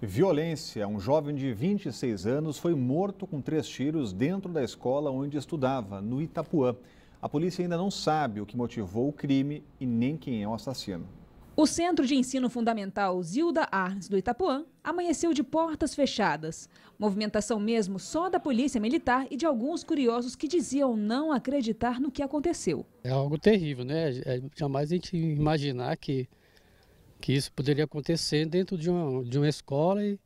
Violência. Um jovem de 26 anos foi morto com três tiros dentro da escola onde estudava, no Itapuã. A polícia ainda não sabe o que motivou o crime e nem quem é o assassino. O Centro de Ensino Fundamental Zilda Arns do Itapuã amanheceu de portas fechadas. Movimentação mesmo só da polícia militar e de alguns curiosos que diziam não acreditar no que aconteceu. É algo terrível, né? É, é jamais a gente imaginar que que isso poderia acontecer dentro de uma, de uma escola e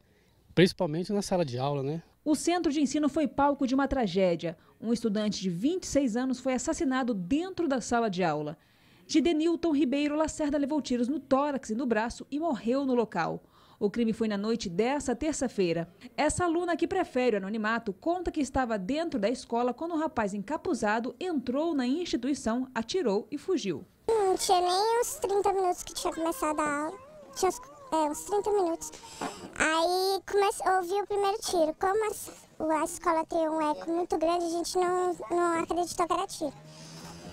principalmente na sala de aula, né? O centro de ensino foi palco de uma tragédia. Um estudante de 26 anos foi assassinado dentro da sala de aula. De Denilton Ribeiro Lacerda levou tiros no tórax e no braço e morreu no local. O crime foi na noite dessa terça-feira. Essa aluna que prefere o anonimato conta que estava dentro da escola quando o um rapaz encapuzado entrou na instituição, atirou e fugiu não tinha nem uns 30 minutos que tinha começado a aula. Tinha uns, é, uns 30 minutos. Aí comece, ouvi o primeiro tiro. Como a, a escola tem um eco muito grande, a gente não, não acreditou que era tiro.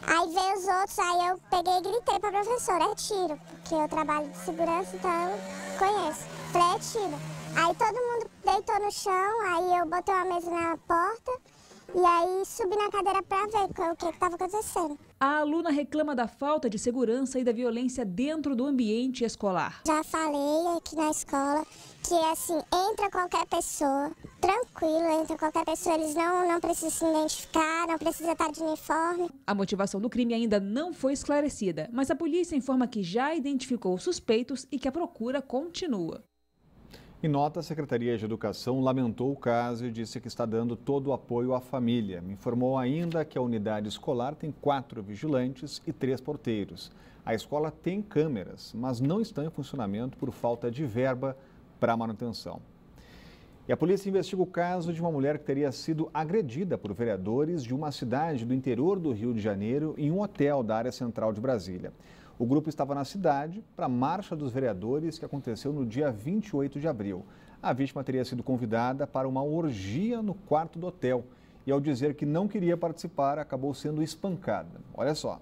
Aí veio os outros, aí eu peguei e gritei para a professora, é tiro, porque eu trabalho de segurança, então eu conheço. Falei, é tiro. Aí todo mundo deitou no chão, aí eu botei uma mesa na porta. E aí subi na cadeira para ver o que estava acontecendo. A aluna reclama da falta de segurança e da violência dentro do ambiente escolar. Já falei aqui na escola que assim, entra qualquer pessoa, tranquilo, entra qualquer pessoa, eles não, não precisam se identificar, não precisa estar de uniforme. A motivação do crime ainda não foi esclarecida, mas a polícia informa que já identificou os suspeitos e que a procura continua. Em nota, a Secretaria de Educação lamentou o caso e disse que está dando todo o apoio à família. Informou ainda que a unidade escolar tem quatro vigilantes e três porteiros. A escola tem câmeras, mas não estão em funcionamento por falta de verba para manutenção. E a polícia investiga o caso de uma mulher que teria sido agredida por vereadores de uma cidade do interior do Rio de Janeiro em um hotel da área central de Brasília. O grupo estava na cidade para a Marcha dos Vereadores, que aconteceu no dia 28 de abril. A vítima teria sido convidada para uma orgia no quarto do hotel e, ao dizer que não queria participar, acabou sendo espancada. Olha só.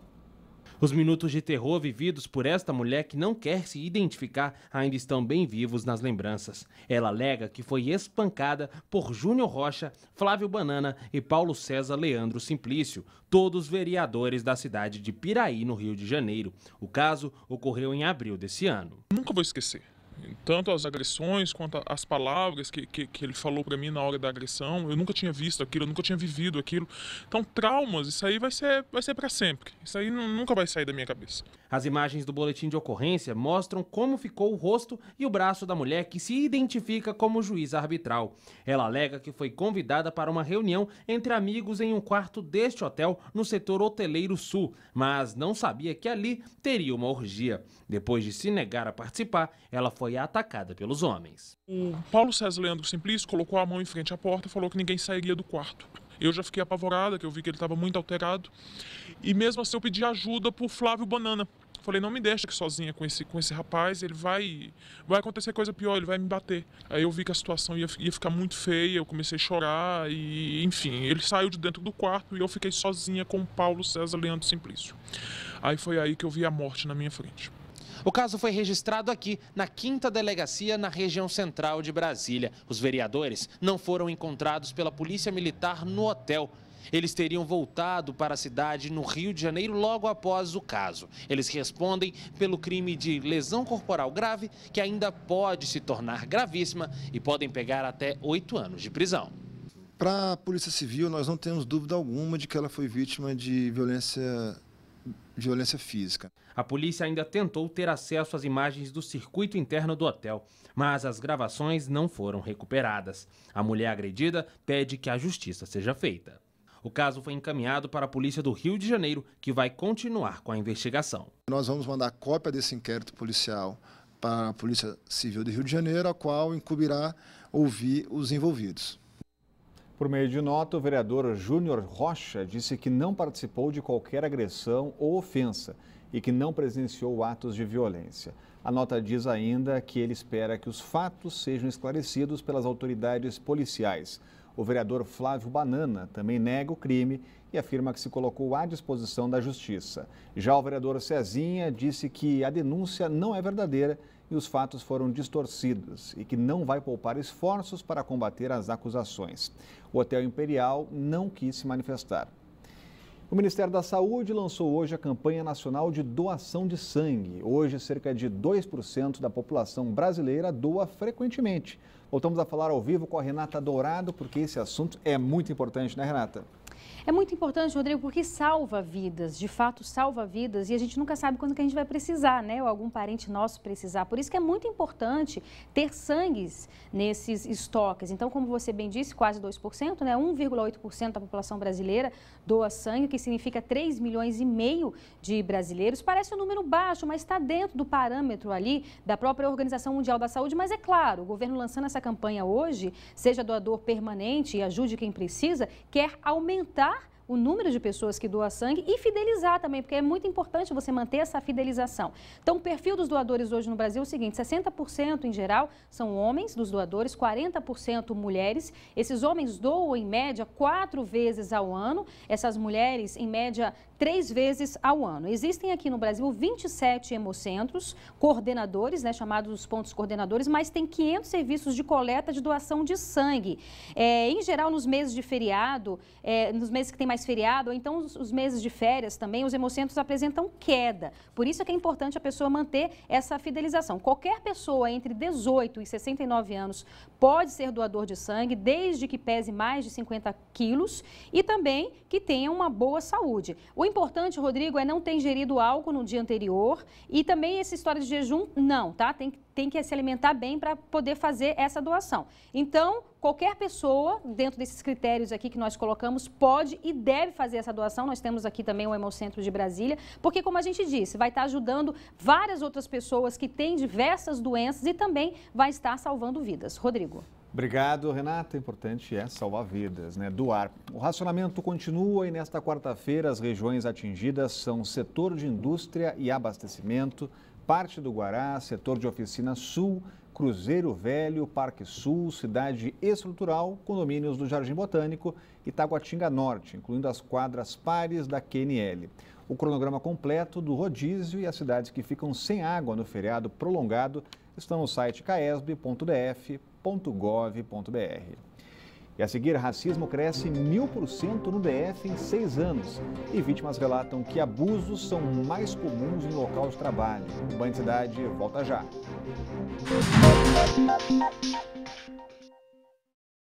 Os minutos de terror vividos por esta mulher que não quer se identificar ainda estão bem vivos nas lembranças. Ela alega que foi espancada por Júnior Rocha, Flávio Banana e Paulo César Leandro Simplício, todos vereadores da cidade de Piraí, no Rio de Janeiro. O caso ocorreu em abril desse ano. Nunca vou esquecer tanto as agressões quanto as palavras que, que, que ele falou para mim na hora da agressão, eu nunca tinha visto aquilo, eu nunca tinha vivido aquilo. Então, traumas, isso aí vai ser, vai ser para sempre. Isso aí nunca vai sair da minha cabeça. As imagens do boletim de ocorrência mostram como ficou o rosto e o braço da mulher que se identifica como juíza arbitral. Ela alega que foi convidada para uma reunião entre amigos em um quarto deste hotel no setor hoteleiro sul, mas não sabia que ali teria uma orgia. Depois de se negar a participar, ela foi foi atacada pelos homens. O hum. Paulo César Leandro Simplício colocou a mão em frente à porta e falou que ninguém sairia do quarto. Eu já fiquei apavorada, que eu vi que ele estava muito alterado. E mesmo assim eu pedi ajuda para o Flávio Banana. Falei, não me deixa aqui sozinha com esse, com esse rapaz, ele vai vai acontecer coisa pior, ele vai me bater. Aí eu vi que a situação ia, ia ficar muito feia, eu comecei a chorar e, enfim, ele saiu de dentro do quarto e eu fiquei sozinha com o Paulo César Leandro Simplício. Aí foi aí que eu vi a morte na minha frente. O caso foi registrado aqui, na quinta delegacia, na região central de Brasília. Os vereadores não foram encontrados pela Polícia Militar no hotel. Eles teriam voltado para a cidade no Rio de Janeiro logo após o caso. Eles respondem pelo crime de lesão corporal grave, que ainda pode se tornar gravíssima e podem pegar até oito anos de prisão. Para a Polícia Civil, nós não temos dúvida alguma de que ela foi vítima de violência violência física. A polícia ainda tentou ter acesso às imagens do circuito interno do hotel, mas as gravações não foram recuperadas. A mulher agredida pede que a justiça seja feita. O caso foi encaminhado para a Polícia do Rio de Janeiro, que vai continuar com a investigação. Nós vamos mandar cópia desse inquérito policial para a Polícia Civil do Rio de Janeiro, a qual incumbirá ouvir os envolvidos. Por meio de nota, o vereador Júnior Rocha disse que não participou de qualquer agressão ou ofensa e que não presenciou atos de violência. A nota diz ainda que ele espera que os fatos sejam esclarecidos pelas autoridades policiais. O vereador Flávio Banana também nega o crime e afirma que se colocou à disposição da justiça. Já o vereador Cezinha disse que a denúncia não é verdadeira e os fatos foram distorcidos e que não vai poupar esforços para combater as acusações. O Hotel Imperial não quis se manifestar. O Ministério da Saúde lançou hoje a campanha nacional de doação de sangue. Hoje, cerca de 2% da população brasileira doa frequentemente. Voltamos a falar ao vivo com a Renata Dourado, porque esse assunto é muito importante, né, Renata? É muito importante, Rodrigo, porque salva vidas, de fato salva vidas, e a gente nunca sabe quando que a gente vai precisar, né? Ou algum parente nosso precisar. Por isso que é muito importante ter sangues nesses estoques. Então, como você bem disse, quase 2%, né? 1,8% da população brasileira doa sangue, que significa 3 milhões e meio de brasileiros. Parece um número baixo, mas está dentro do parâmetro ali da própria Organização Mundial da Saúde. Mas é claro, o governo lançando essa campanha hoje, seja doador permanente e ajude quem precisa, quer aumentar aumentar tá? o número de pessoas que doa sangue e fidelizar também, porque é muito importante você manter essa fidelização. Então, o perfil dos doadores hoje no Brasil é o seguinte: 60% em geral são homens dos doadores, 40% mulheres. Esses homens doam, em média, quatro vezes ao ano, essas mulheres, em média, três vezes ao ano. Existem aqui no Brasil 27 hemocentros, coordenadores, né, chamados pontos coordenadores, mas tem 500 serviços de coleta de doação de sangue. É, em geral, nos meses de feriado, é, nos meses que tem mais mais feriado, ou então os, os meses de férias também, os hemocentros apresentam queda. Por isso é que é importante a pessoa manter essa fidelização. Qualquer pessoa entre 18 e 69 anos pode ser doador de sangue, desde que pese mais de 50 quilos e também que tenha uma boa saúde. O importante, Rodrigo, é não ter ingerido álcool no dia anterior e também essa história de jejum, não, tá? Tem que tem que se alimentar bem para poder fazer essa doação. Então, qualquer pessoa, dentro desses critérios aqui que nós colocamos, pode e deve fazer essa doação. Nós temos aqui também o Hemocentro de Brasília, porque, como a gente disse, vai estar ajudando várias outras pessoas que têm diversas doenças e também vai estar salvando vidas. Rodrigo. Obrigado, Renata. Importante é salvar vidas, né? Doar. O racionamento continua e nesta quarta-feira as regiões atingidas são setor de indústria e abastecimento, parte do Guará, setor de oficina sul, Cruzeiro Velho, Parque Sul, Cidade Estrutural, condomínios do Jardim Botânico e Taguatinga Norte, incluindo as quadras pares da QNL. O cronograma completo do rodízio e as cidades que ficam sem água no feriado prolongado estão no site caesb.df.gov.br. E a seguir, racismo cresce mil por cento no DF em seis anos. E vítimas relatam que abusos são mais comuns em local de trabalho. Bandidade volta já.